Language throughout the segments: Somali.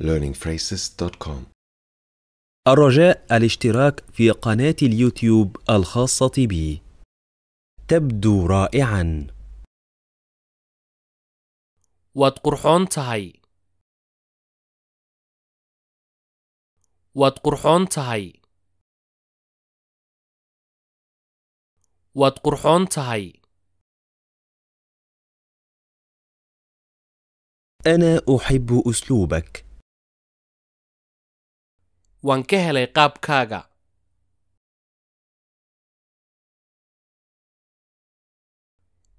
learningphrases.com الرجاء الاشتراك في قناة اليوتيوب الخاصة بي تبدو رائعا واد قرحون تهي واد قرحون تهي واد قرحون تهي أنا أحب أسلوبك waan ka helay qaabkaaga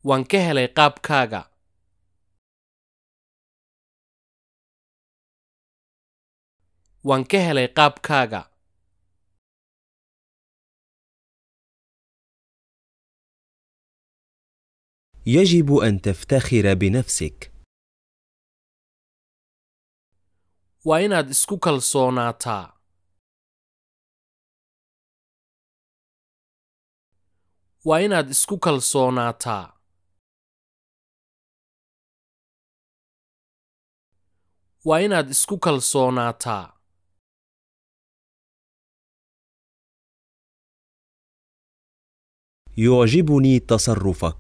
waan ka helay qaabkaaga waan ka helay qaabkaaga an أن تفتخر waa inaad isku kalsoonaataa waa inaad isku kalsoonaataa waa inaad isku kalsoonaataa yucjibunii tasarufak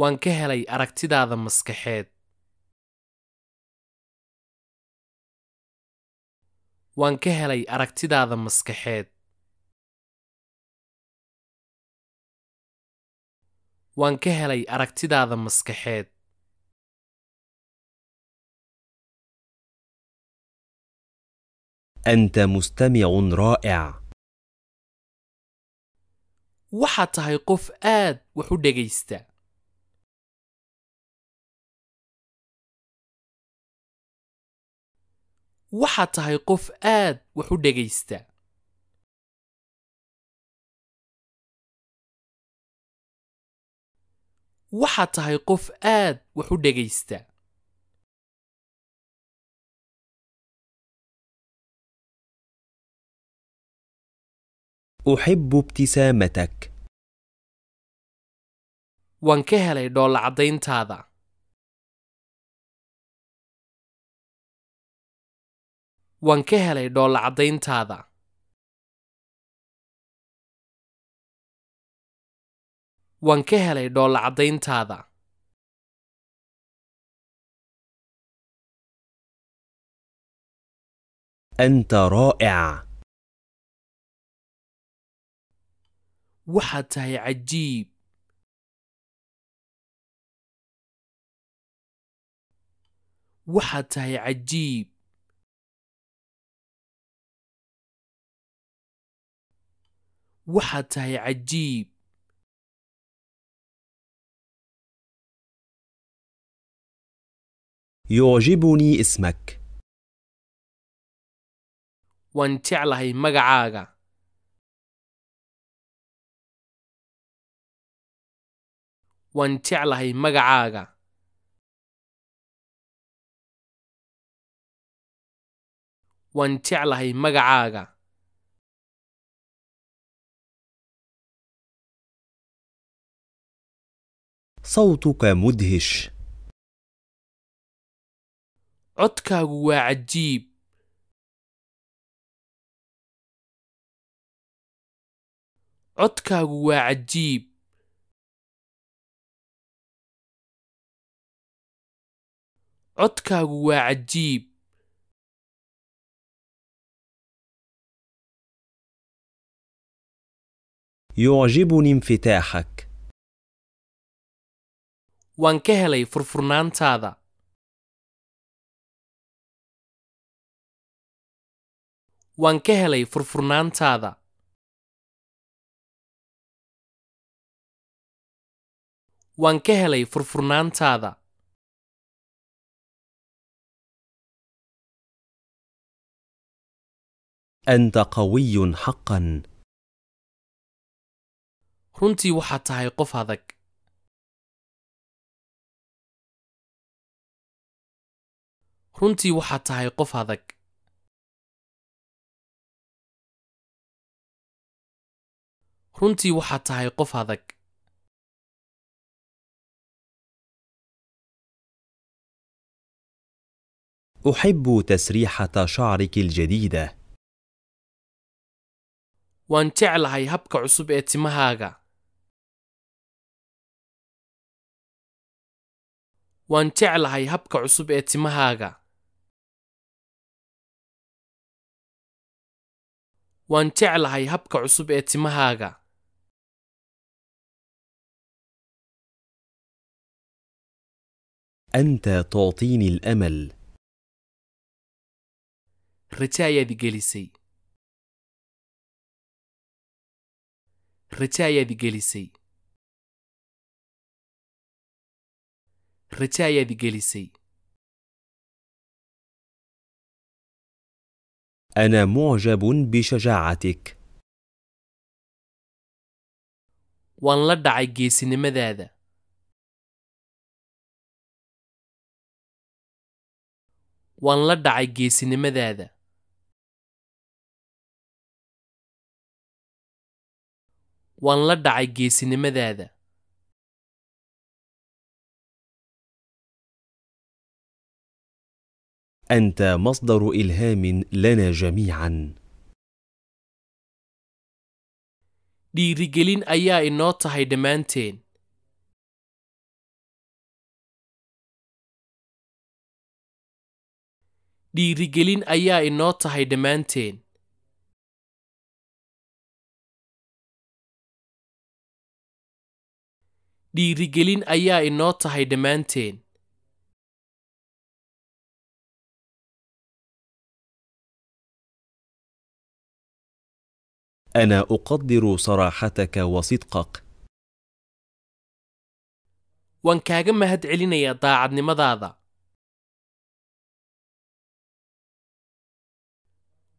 waan ka helay aragtidaada maskaxeed waan ka helay aragtidaada maskaxeed waan ka helay aragtidaada maskaxeed أنت مستمع رائع waxaad tahay qof aad wax u dhegaysta waxaad tahay qof aad wax u dhegaysta waxaad tahay qof aad wax u dhegaysta أحب ابتسامتك waan ka helay dhoolla caddayntaada waan ka helay dhoolla caddayntaada waan ka helay dhoolla caddayntaada أنت رائع waxaad tahay cajiib waxaad tahay cajiib waxaad tahay cajiib يعجبني اسمك وانت على هي مغعاغا وانت على هي مغعاغا وانت على هي مغعاغا صوتك مدهش codkaagu waa cajiib codkaagu waa cajiib codkaagu waa cajiib يعجبني انفتاحك وان كهلي فرفرنان تاذا waan ka helay furfurnaantaada waan ka helay furfurnaantaada أنت قوي حقا runtii waxaad tahay qof adag runtii waxaad tahay qof adag runtii waxaad tahay qof adag أحب تسريحة شعرك الجديدة. وان جعلهاي هبك عصب اتمهاغا. وان جعلهاي هبك عصب اتمهاغا. وان جعلهاي هبك عصب اتمهاغا. أنت تعطيني الأمل رتايا ذي جلسي رتايا ذي جلسي رتايا ذي جلسي أنا معجب بشجاعتك وان لدعي جيسي نمذاذا waan la dhacay geesinimadaada waan la dhacay geesinimadaada أنت مصدر إلهام لنا جميعا dhiirigelin ayaa inoo tahay dhammaanteen dhiirigelin ayaa inoo tahay dhammaanteen dhiirigelin ayaa inoo tahay dhammaanteen أنا أقدر صراحتك وصدقك. waan kaaga mahad celinayaa daacadnimadaada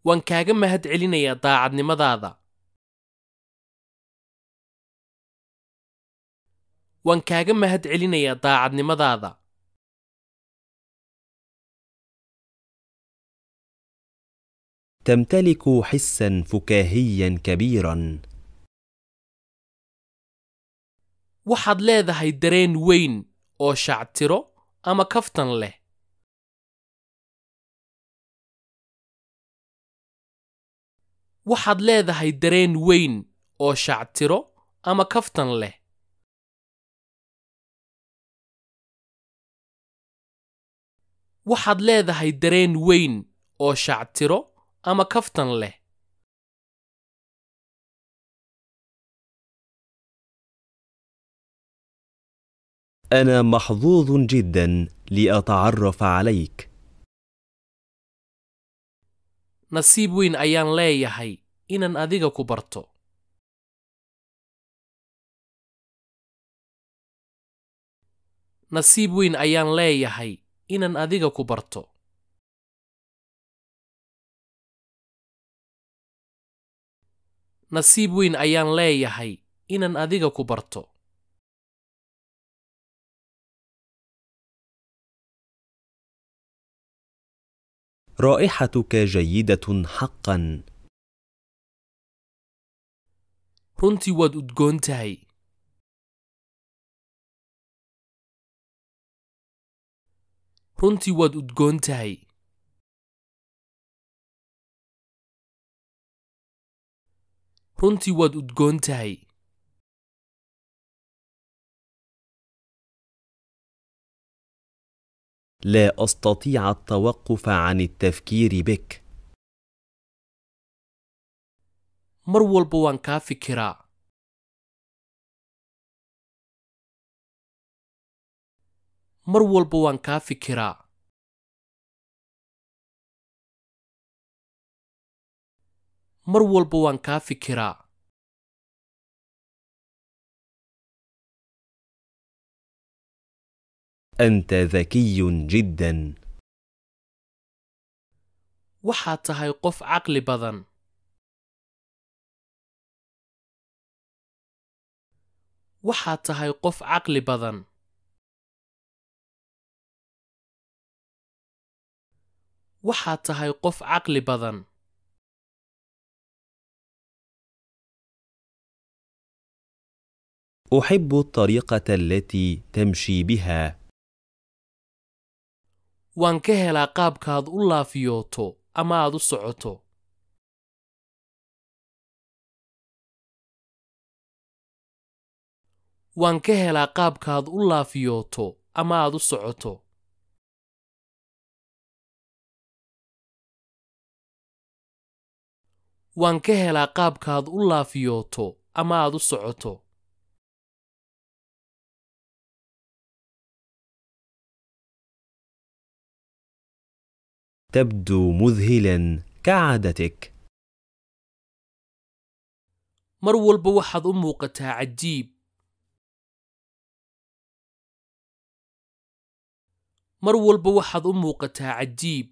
وان كاغا مهد علينيا داعد نمضادا وان كاغا مهد علينيا داعد نمضادا تمتلك حسا فكاهيا كبيرا وحد لاذا هيدرين وين او شعترو اما كفتن له waxaad leedahay dareen weyn oo shactiro ama kaftan leh waxaad leedahay dareen weyn oo shactiro ama kaftan leh أنا محظوظ جدا لأتعرف عليك nasiib weyn ayaan leeyahay inaan adiga ku barto nasiib weyn ayaan leeyahay inaan adiga ku barto nasiib weyn ayaan leeyahay inaan adiga ku barto رائحتك جيدة حقا. رنتي ود أدغونتاي رنتي ود أدغونتاي رنتي ود أدغونتاي لا استطيع التوقف عن التفكير بك mar walba waan kaa fikiraa mar walba waan kaa fikiraa mar walba waan kaa fikiraa أنت ذكي جدا وحتى هيقف عقلي بضن وحتى هيقف عقلي بضن وحتى هيقف عقلي بضن أحب الطريقة التي تمشي بها waan ka helaa qaabkaad u laafiyooto ama aad u socoto waan ka helaa qaabkaad u laafiyooto ama aad u socoto waan ka helaa qaabkaad u laafiyooto ama aad u socoto تبدو مذهلا كعادتك mar walba waxaad u muuqataa cajiib mar walba waxaad u muuqataa cajiib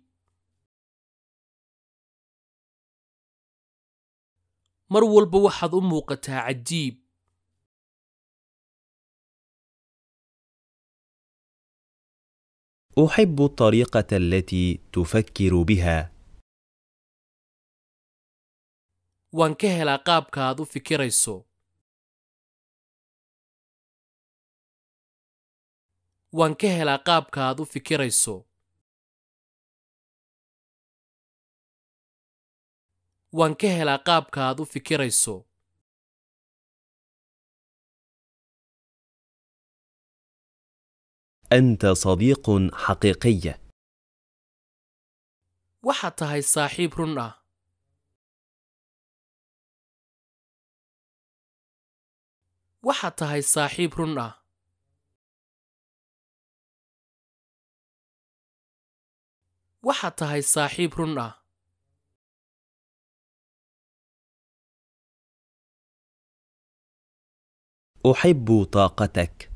mar walba waxaad u muuqataa cajiib احب الطريقه التي تفكر بها waan ka helaa qaabka aad u fikirayso waan ka helaa qaabka aad u fikirayso waan ka helaa qaabka aad u أنت صديق حقيقي وحتى هاي صاحب رنة وحتى هاي صاحب رنة وحتى هاي صاحب رنة أحب طاقتك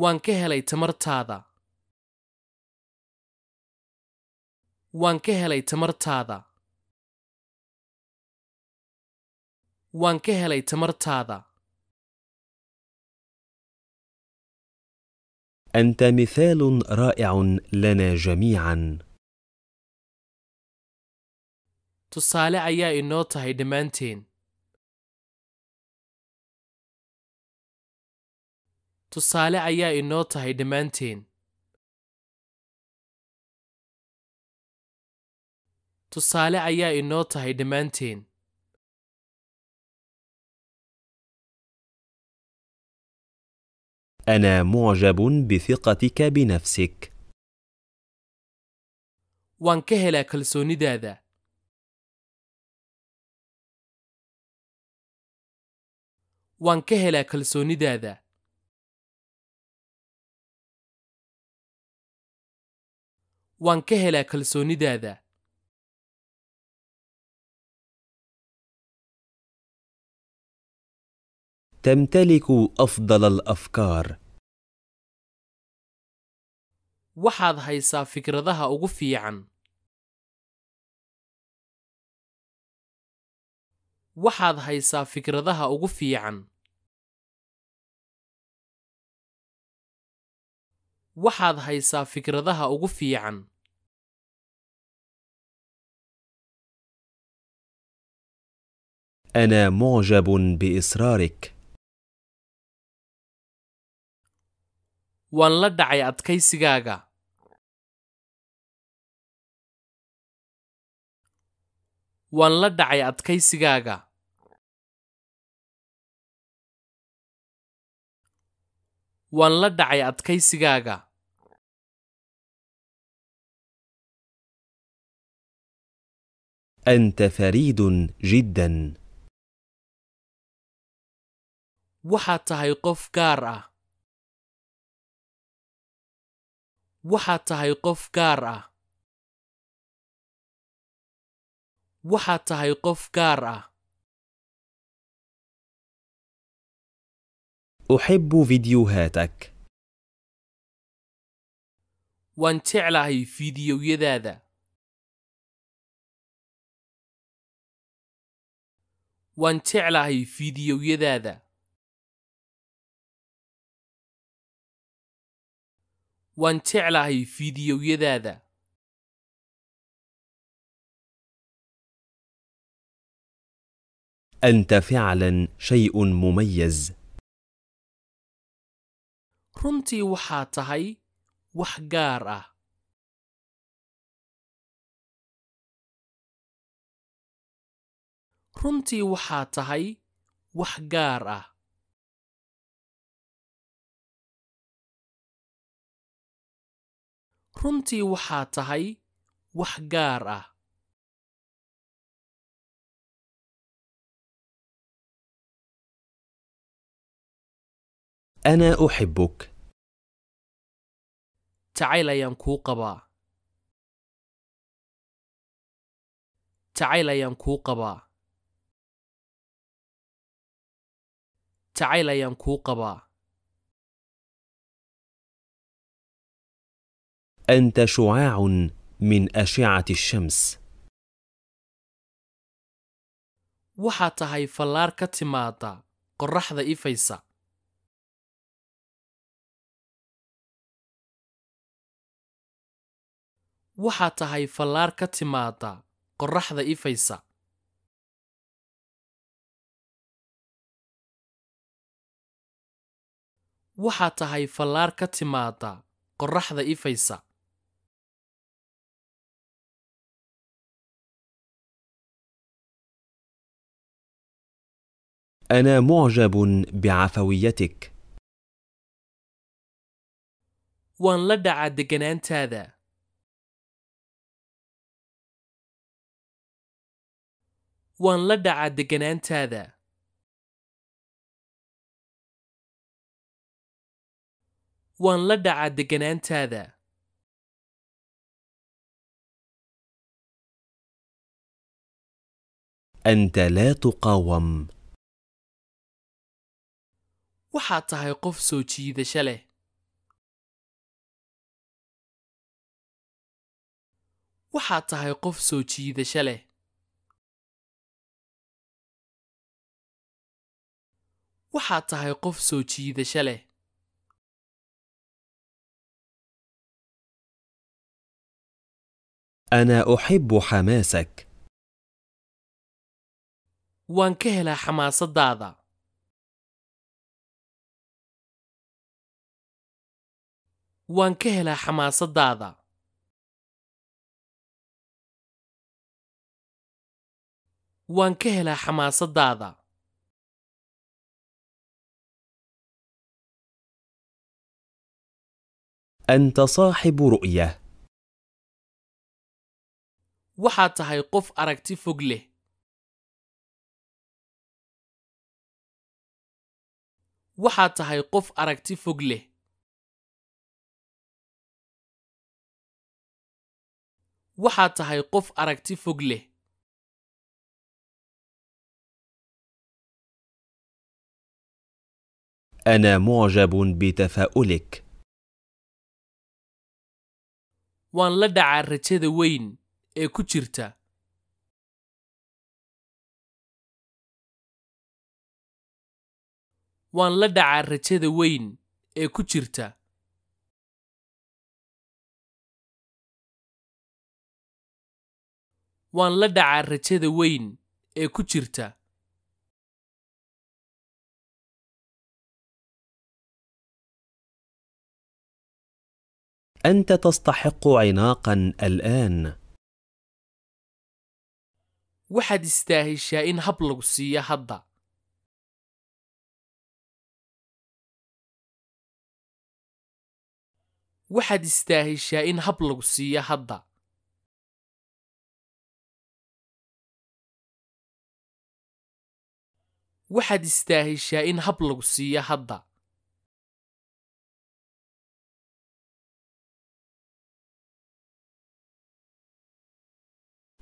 waan ka helay tamartaada waan ka helay tamartaada waan ka helay tamartaada أنت مثال رائع لنا جميعا. تصالح يا إنو تهي دمانتين. tusaale ayaa inoo tahay dhammaanteen tusaale ayaa inoo tahay dhammaanteen ana معجب بثقتك بنفسك. waan ka helaa kalsoonidaada waan ka كلسوني دادا. waan ka helaa kalsoonidaada تمتلك أفضل الأفكار waxaad haysaa fikradaha ugu fiican waxaad haysaa fikradaha ugu fiican waxaad haysaa fikradaha ugu fiican أنا معجب بإصرارك. waan la dhacay adkaysigaaga. waan la dhacay adkaysigaaga. waan la dhacay adkaysigaaga أنت فريد جدا waxaad tahay qof gaar ah waxaad tahay qof gaar ah waxaad tahay qof gaar ah أحب فيديوهاتك وان تعلهي فيديو يدادا وان تعلهي فيديو يدادا وان تعلهي فيديو يدادا أنت فعلا شيء مميز runtii waxaa tahay wax gaar ah runtii waxaa tahay wax gaar ah runtii waxaa tahay wax gaar ah أنا أحبك تعالى ينكو قبا تعالى ينكو قبا تعالى ينكو قبا أنت شعاع من أشعة الشمس وحتى هاي fallaar ka timaada qorraxda إيفيسا. waxaa tahay fallaar ka timaada qorraxda ifaysa waxaa tahay fallaar ka timaada qorraxda ifaysa ana معجب بعفويتك. وان لدع دقنان تاذا. waan la dhacaa deganaantaada waan la dhaca deganaantaada أنت لا تقاوم waxaad tahay qof soo jiidasho leh waxaad tahay qof soo jiidasho leh waxaad tahay qof soo jiidasho leh أنا أحب حماسك. وان كهلا حماسة دادا. وان كهلا حماسة دادا. وان كهلا حماسة دادا. أنت صاحب رؤية وحتى هيقف أركتي فقله وحتى هيقف أركتي فقله وحتى هيقف أركتي فقله أنا معجب بتفاؤلك waan la dhacaa rajada weyn ee ku jirta waan la dhacaa rajada weyn ee ku jirta waan la dhacaa rajada weyn ee ku jirta انت تستحق عناقا الان waxaad istaaheshaa in hab lagu siiyo hadda waxaad istaaheshaa in hab lagu siiyo hadda waxaad istaaheshaa in hab lagu siiyo hadda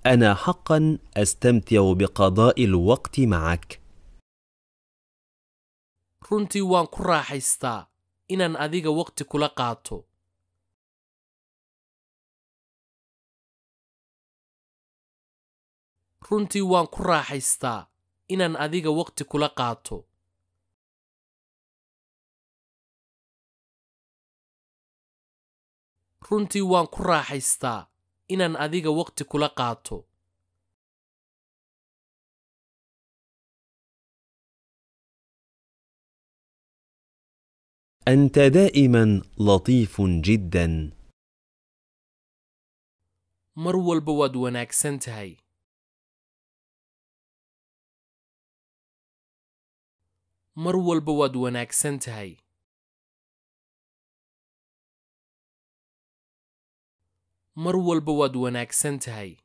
انا حقا استمتع بقضاء الوقت معك runtii waan ku raaxaystaa inaan adiga waqti kula qaato runtii waan ku raaxaystaa inaan adiga waqti kula qaato runtii waan ku raaxaystaa inaan adiga waqti kula qaato أنت دائما لطيف جدا mar walba waad wanaagsan tahay mar walba waad wanaagsan tahay mar walba waad wanaagsan tahay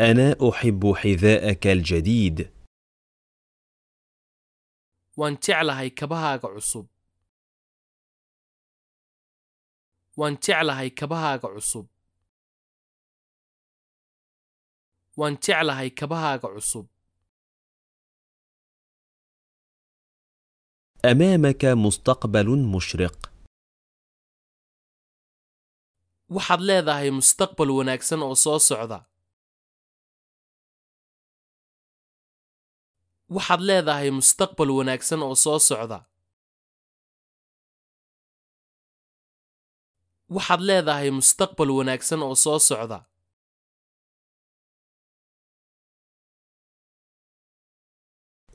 أنا أحب حذاءك الجديد. وان تعلهاي كبهاك عصب. وان تعلهاي كبهاك عصب. وان تعلهاي كبهاك عصب. أمامك مستقبل مشرق waxaad leedahay mustaqbal wanaagsan oo soo socda waxaad leedahay mustaqbal wanaagsan oo soo socda waxaad leedahay mustaqbal wanaagsan oo soo socda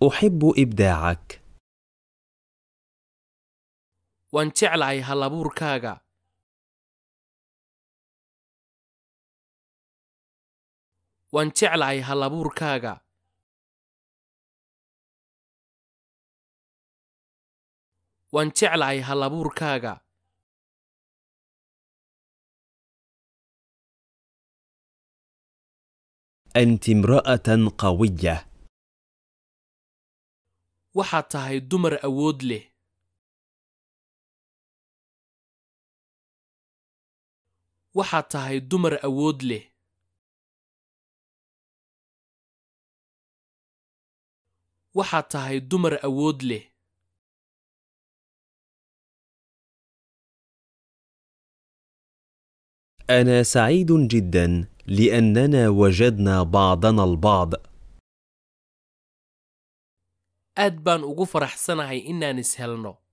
أحب إبداعك waan jeclahay halabuurkaaga waan jeclahay halabuurkaaga waan jeclahay halabuurkaaga أنت امرأة قوية waxaad tahay dumar awood leh waxaad tahay dumar awood leh waxaad tahay dumar awood leh أنا سعيد جدا لأننا وجدنا بعضنا البعض. أدبان أغفر حسنعي إنا نسهلنا.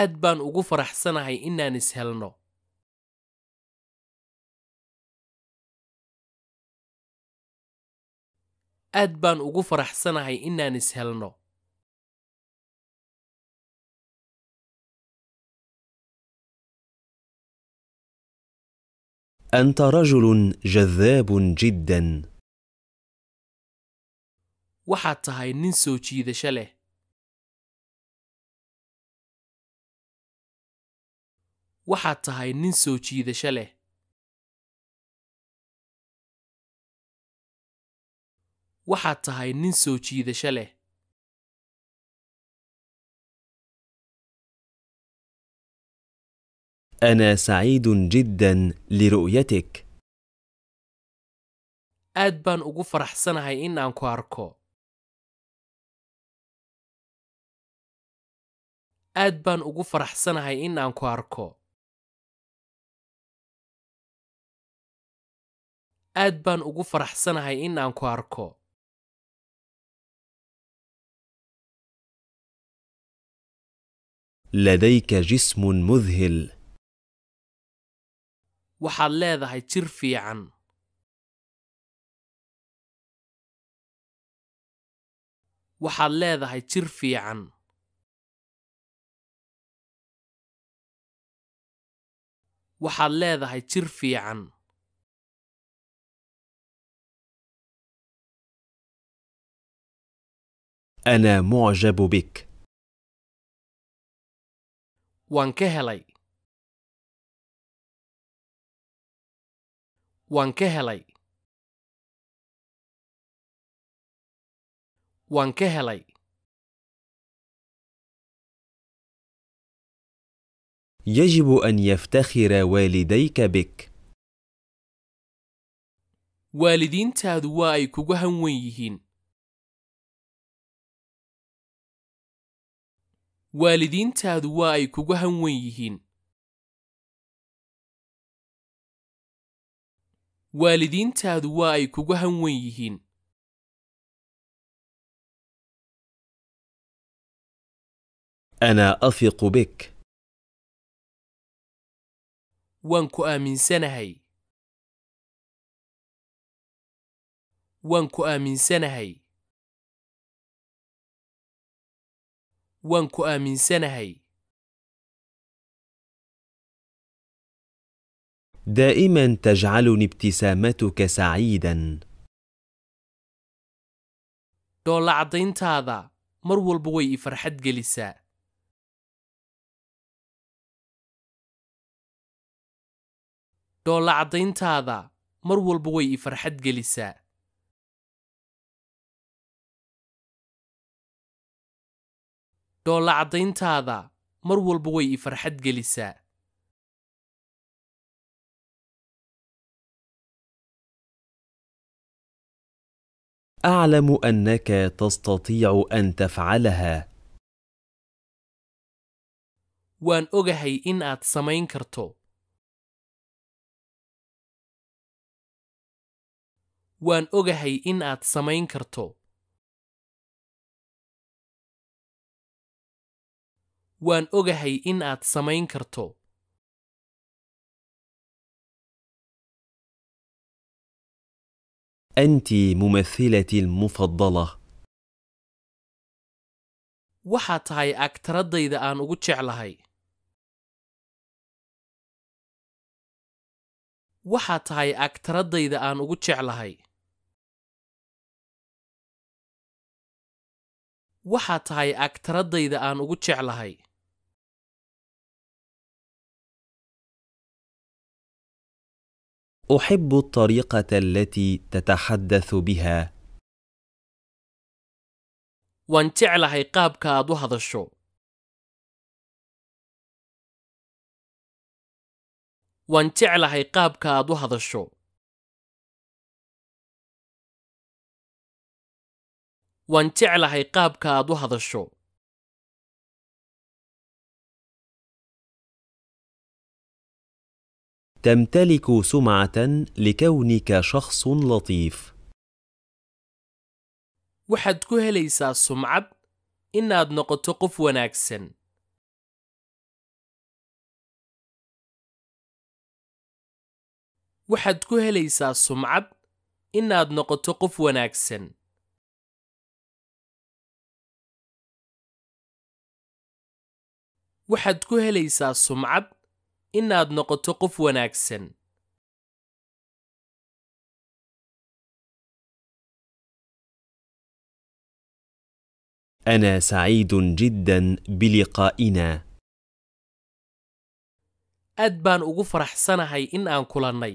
aad baan ugu faraxsanahay inaan ishelno aad baan ugu faraxsanahay inaan ishelno helno rajul رجل جذاب waxaad tahay nin soo jiidasho leh waxaad tahay nin soo jiidasho leh waxaad tahay nin soo jiidasho leh ana سعيد جدا لرؤيتك. aad baan ugu faraxsanahay in aan ku arko. aad baan ugu faraxsanahay in aan ku arko. aad baan ugu faraxsanahay in aan ku arko لديك جسم مذهل waxaad leedahay jir fiican waxaad leedahay jir fiican waxaad leedahay jir fiican أنا معجب بك waan ka helay يجب أن يفتخر والديك بك والدين تادوا أي كوغهن ويهين waalidiintaadu waa ay kugu hanwen yihiin waalidiintaadu waa ay kugu hanwen yihiin أنا أثق بك. وانكو آمن سنهي. waan ku سنهي دائما تجعلني ابتسامتك سعيدا عضين عدينتادا مرو البوي فرحت جلسا عضين عدينتادا مرو البوي فرحت جلسا dhoolla caddayntaada mar walba way i farxad gelisaa أعلم أنك تستطيع أن تفعلها. وان أجهي إن أتسمين كرتو. وان أجهي إن أتسمين كرتو. waan ogahay in aad samayn karto waxaa tahay agtaraddayda aan ugu jeclahay waxaa tahay agtaraddayda aan ugu jeclahay waxaa tahay agtaraddayda aan ugu jeclahay احب الطريقه التي تتحدث بها waan jeclahay qaabka aad u hadasho waan jeclahay qaabka aad u hadasho waan jeclahay qaabka aad u hadasho تمتلك سمعة لكونك شخص لطيف. waxaad ku helaysaa sumcad inaad noqoto qof wanaagsan. waxaad ku helaysaa sumcad inaad noqoto qof wanaagsan. waxaad ku helaysaa inaad noqoto qof wanaagsan أنا سعيد جدا بلقائنا. aad baan ugu faraxsanahay in aan kulannay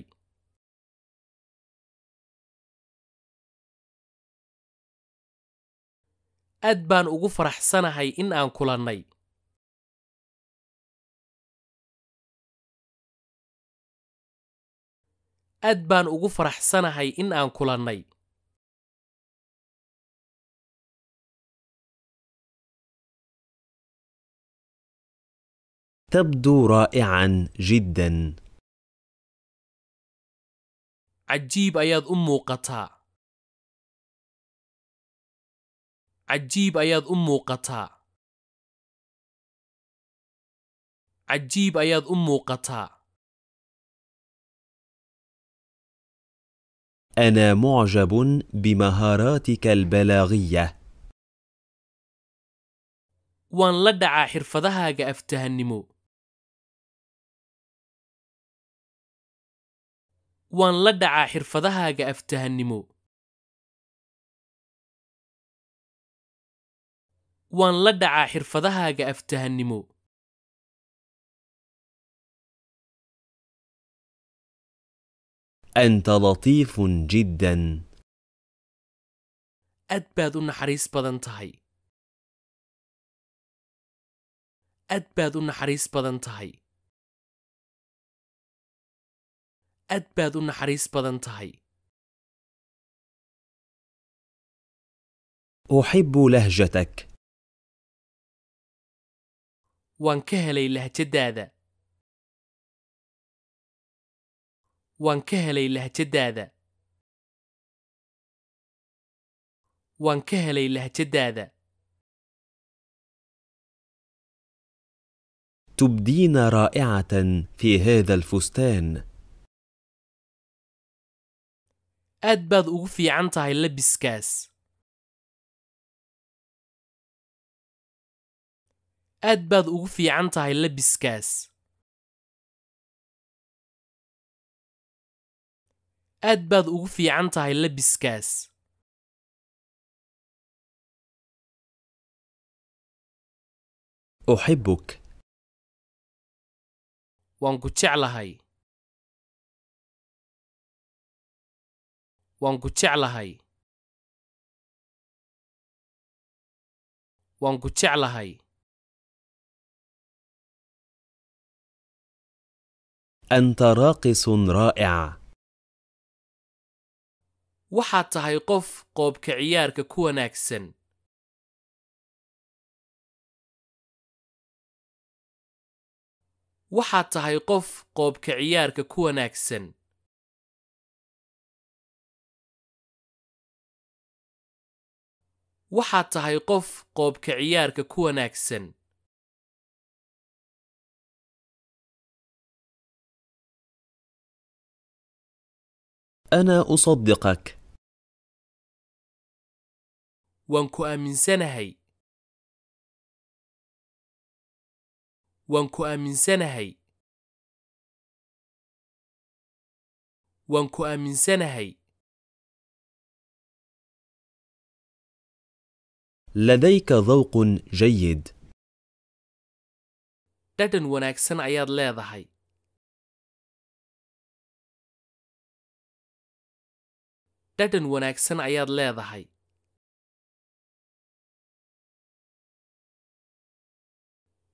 aad baan ugu faraxsanahay in aan kulannay aad baan ugu faraxsanahay in aan kulannay تبدو رائعا جدا عجيب أياد أم قطع عجيب أياد أم قطع عجيب أياد أم قطع انا معجب بمهاراتك البلاغيه وان لدعا حرفتها جافتها النمو وان لدعا حرفتها جافتها النمو وان لدعا حرفتها جافتها النمو أنت لطيف جدا أدباد باد نحريس بدن تهي أد باد نحريس بدن تهي أد باد نحريس بدن تهي أحب لهجتك وانكهلي لهجة هذا. waan ka helay lahjadaada waan ka helay lahjadaada تبدين رائعة في هذا الفستان aad baad ugu fiican tahay labiskaas aad baad ugu fiican tahay labiskaas aad baad ugu fiican tahay labiskaas uxibuk waan ku jeclahay waan ku jeclahay waan ku jeclahay أنت راقص رائع waxaad tahay qof qoobka ciyaarka ku wanaagsan waxaad tahay qof qoobka ciyaarka ku wanaagsan waxaad tahay qof qoobka ciyaarka ku wanaagsan أنا أصدقك وانكو آمن سنهي وانكو آمن سنهي وانكو آمن سنهي لديك ذوق جيد تتن وناكسن عياد ليضحي dhadhan wanaagsan ayaad leedahay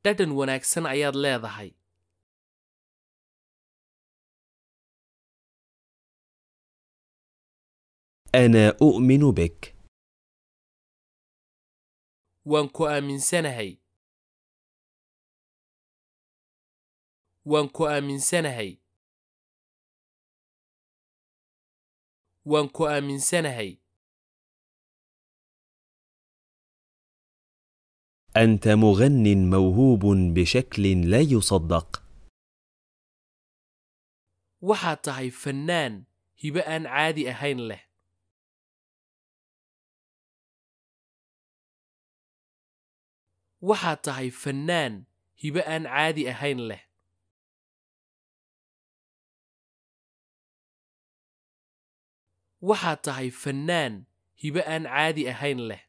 dhadhan wanaagsan ayaad leedahay أنا أؤمن بك. waan ku aaminsanahay waan ku aaminsanahay وان كو امن سنهي انت مغن موهوب بشكل لا يصدق وحاتهي فنان هبان عادي اهين له وحاتهي فنان هبان عادي اهين له waxaad tahay fannaan hibo aan caadi ahayn leh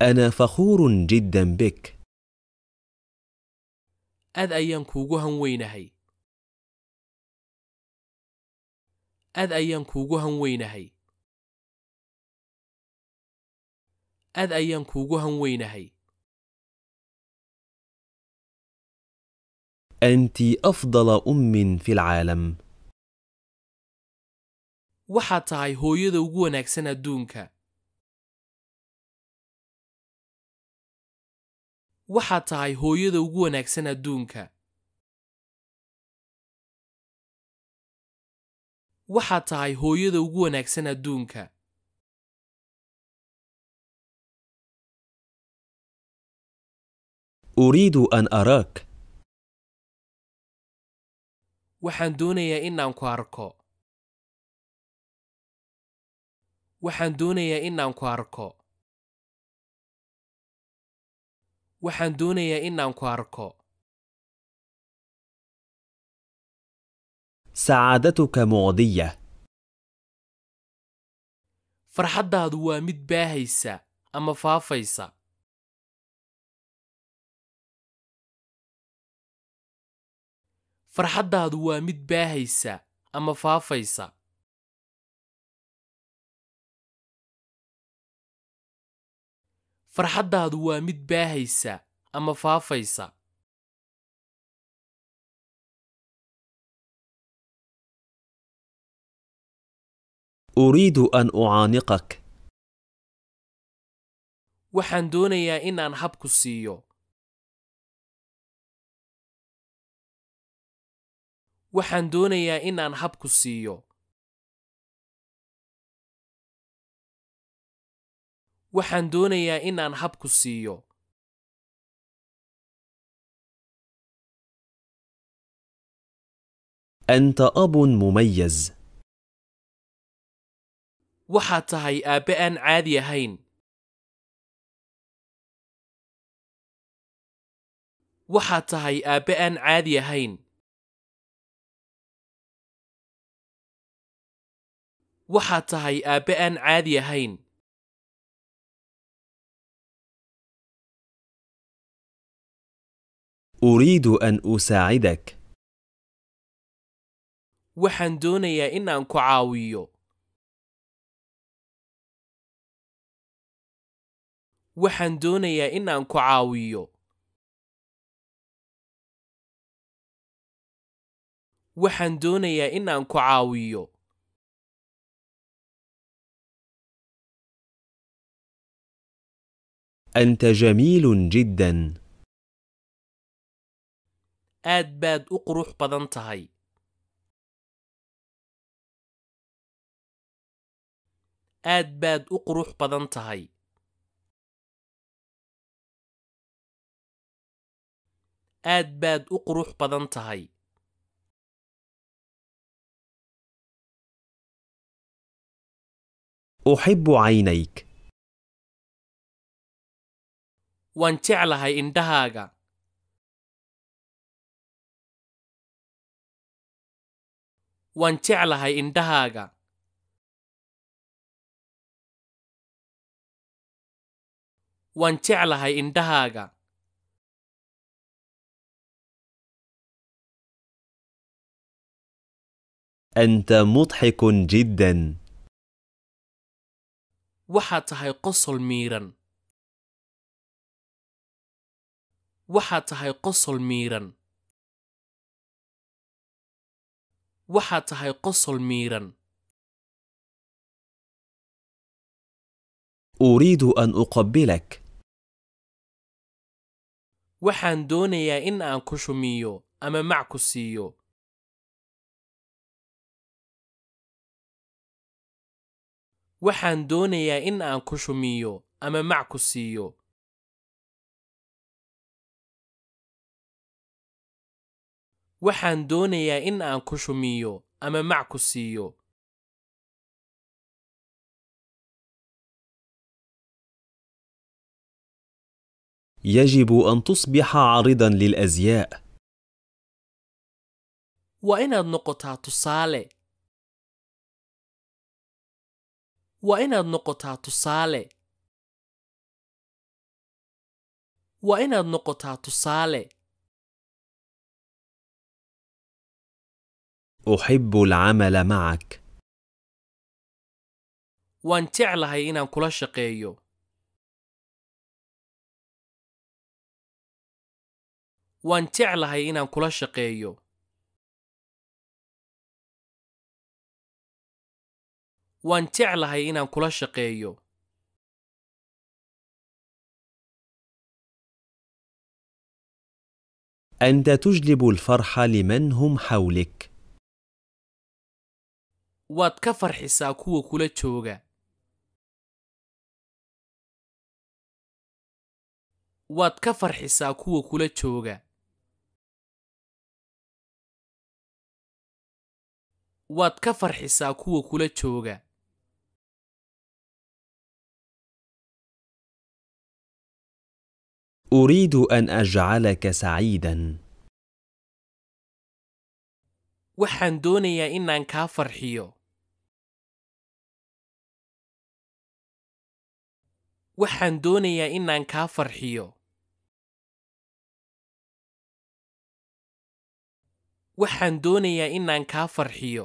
أنا فخور جدا بك. أد أيان كوغوهن وينهي. أد أيان كوغوهن وينهي. أد أيان كوغوهن وينهي. أنت أفضل أم في العالم waxaad tahay hooyada ugu wanaagsan adduunka waxaad tahay hooyada ugu wanaagsan adduunka waxaad tahay hooyada ugu wanaagsan adduunka أريد أن أراك waxaan doonayaa inaan ku arko waxaan doonayaa inaan ku arko waxaan doonayaa inaan ku arko sacaadatuka mucdiya farxaddaadu waa mid baahaysa ama faafaysa farxaddaadu waa mid baahaysa ama faafaysa farxaddaadu waa mid baahaysa ama faafaysa uriidu an ucaaniqak waxaan doonayaa in aan habku siiyo waxaan doonayaa in aan habku siiyo waxaan doonayaa inaan habku siiyo أنت أب مميز waxaad tahay aabbe aan caadi ahayn waxaad tahay aabbe aan caadi ahayn waxaad tahay aabbe aan caadi ahayn أريد أن أساعدك. waxaan doonayaa in aan ku caawiyo waxaan doonayaa in aan ku caawiyo waxaan doonayaa in aan ku caawiyo أنت جميل جدا aad baad u qurux badan tahay aad baad u qurux badan tahay aad baad u qurux badan tahay أحب عينيك waan jeclahay indhahaaga waan jeclahay indhahaaga waan jeclahay indhahaaga أنت مضحك جدا waxaad tahay qosol miiran waxaad tahay qosol miiran waxaad tahay qosol miiran uriidu an uqabilak waxaan doonayaa in aan ku shumiyo ama mac ku siiyo waxaan doonayaa in aan ku shumiyo ama mac ku siiyo waxaan doonayaa in aan ku shumiyo ama mac ku siiyo يجب أن تصبح عارضا للأزياء وإناد نقطة تصالي وإناد نقطة تصالي وإناد نقطة تصالي أحب العمل معك. وانتع لهي إنا كل شقيه. وانتع لهي إنا كل شقيه. وانتع لهي إنا كل شقيه. أنت تجلب الفرح لمن هم حولك. waad ka farxisaa kuwa kula jooga waad ka farxisaa kuwa kula jooga waad ka farxisaa kuwa kula jooga أريد an أجعلك سعيدا waxaan doonayaa inaan kaa farxiyo waxaan doonayaa inaan kaa farxiyo waxaan doonayaa inaan kaa farxiyo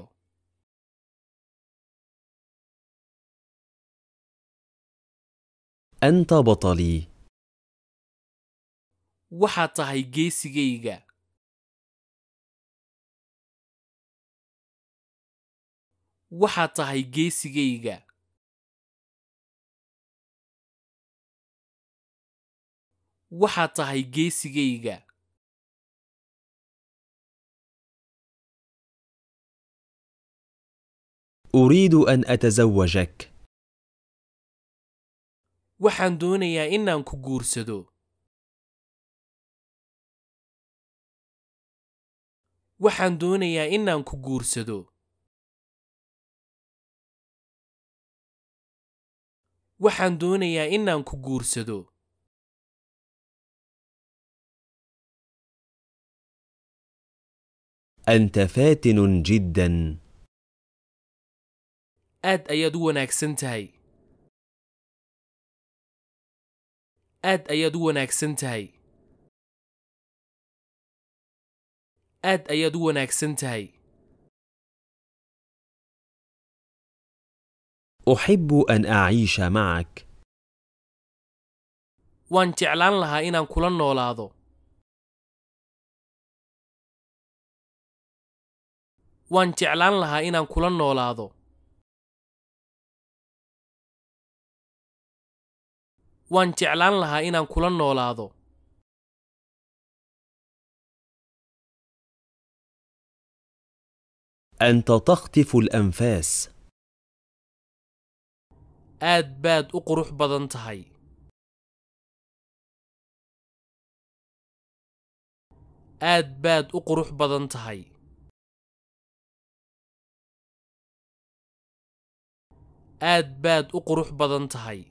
أنت بطلي waxaad tahay geesigayga waxaad tahay geesigayga waxaad tahay geesigayga أريد أن أتزوجك. waxaan doonayaa inaan ku guursado waxaan doonayaa inaan ku guursado waxaan doonayaa inaan ku guursado أنت فاتن جدا أد أيدونك سنتهي أد أيدونك سنتهي أد أيدونك سنتهي أحب أن أعيش معك وأنت إعلان لها إن كلنا ولا waan jeclaan lahaa inaan kula noolaado waan jeclaan lahaa inaan kula noolaado أنت تخطف الأنفاس aad baad u qurux badan tahay aad baad u qurux badan tahay aad baad u qurux badan tahay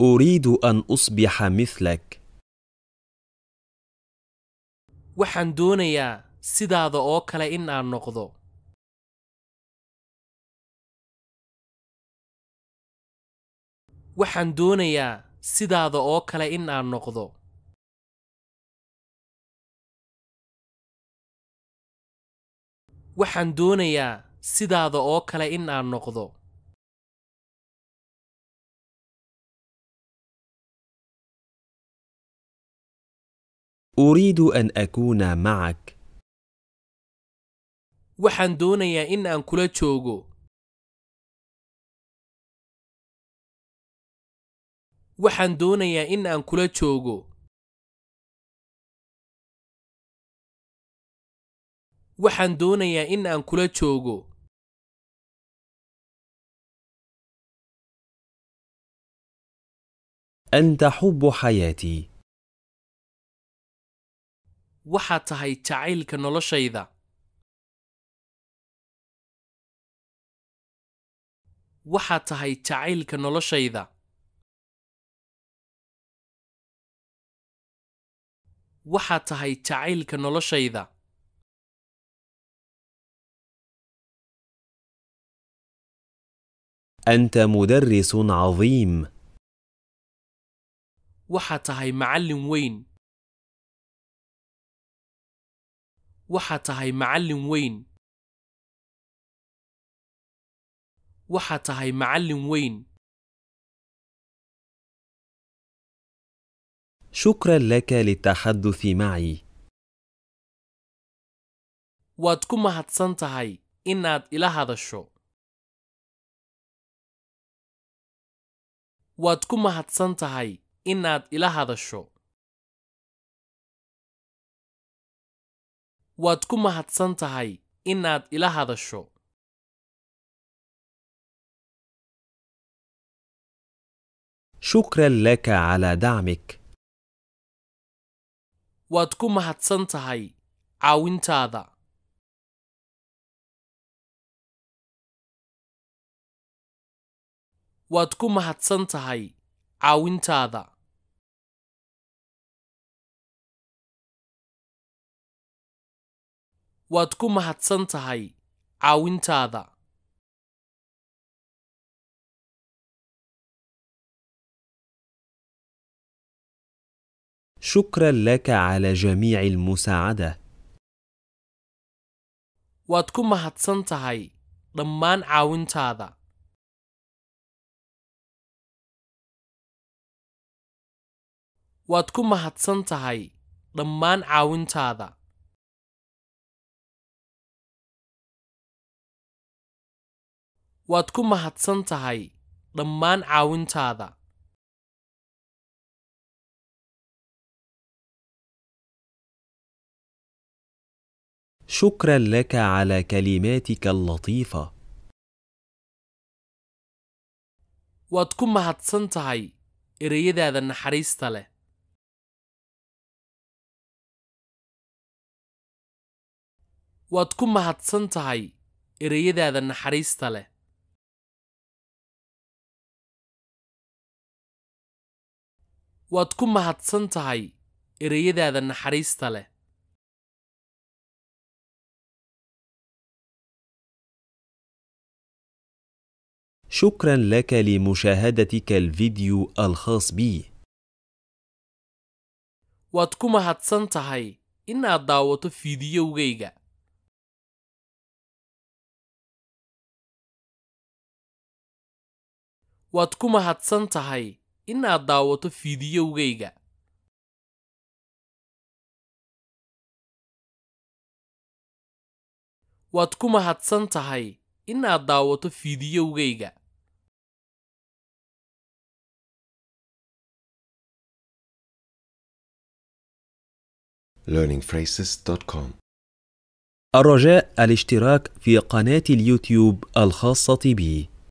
أريد أن أصبح مثلك waxaan doonayaa sidaada oo kale in aan noqdo waxaan doonayaa sidaada oo kale in aan noqdo waxaan doonayaa sidaada oo kale in aan noqdo أريد an أكون معك. waxaan doonayaa in aan kula joogo. waxaan doonayaa in aan kula joogo. waxaan doonayaa in aan kula joogo أنت حب حياتي waxaad tahay jacaylka noloshayda waxaad tahay jacaylka noloshayda waxaad tahay jacaylka noloshayda أنت مدرس عظيم هاي معلم وين هاي معلم وين هاي معلم وين شكرا لك للتحدث معي واتكم هتسنتهي إناد إلى هذا الشو waad ku mahadsan tahay inaad ila hadasho waad ku mahadsan tahay inaad ila hadasho شكرا لك على دعمك waad ku mahadsan tahay caawintaada waad ku mahadsan tahay caawintaada waad ku mahadsan tahay caawintaada شكرا لك على جميع المساعدة. واتكون مهتسن تهي ضمان عاون تاذا waad ku mahadsan tahay dhammaan caawintaada waad ku mahadsan tahay dhammaan caawintaada شكرا لك على كلماتك اللطيفة. waad ku mahadsan tahay ereyadaada naxariista leh waad ku mahadsan tahay ereyadaada naxariista leh waad ku mahadsan tahay ereyadaada naxariista leh شكرا لك لمشاهدتك الفيديو الخاص بي واتكما هاتسان إن أداوتو فيديو غيغا waad ku mahadsan tahay inaad daawato fiidiyowgayga waad ku mahadsan tahay inaad daawato fiidiyowgayga learningphrases.com الرجاء الاشتراك في قناة اليوتيوب الخاصة بي